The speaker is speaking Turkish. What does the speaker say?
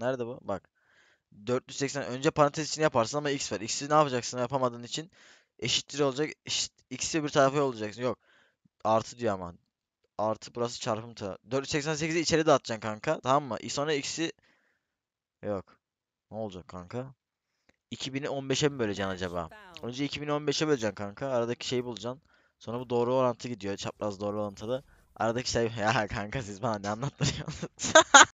Nerede bu? Bak. 480 önce parantez için yaparsın ama x var. X'i ne yapacaksın yapamadığın için eşittir olacak. Eşit, x'i bir tarafa olacaksın. Yok. Artı diyor ama. Artı burası çarpım tarafı. 488'i içeri dağıtacaksın kanka. Tamam mı? Sonra x'i yok. Ne olacak kanka? 2000'i 15'e mi böleceksin acaba? Önce 2015'e böleceksin kanka. Aradaki şeyi bulacaksın. Sonra bu doğru orantı gidiyor. Çapraz doğru orantılı. Aradaki şey ya kanka siz bana ne anlattırıyorsunuz?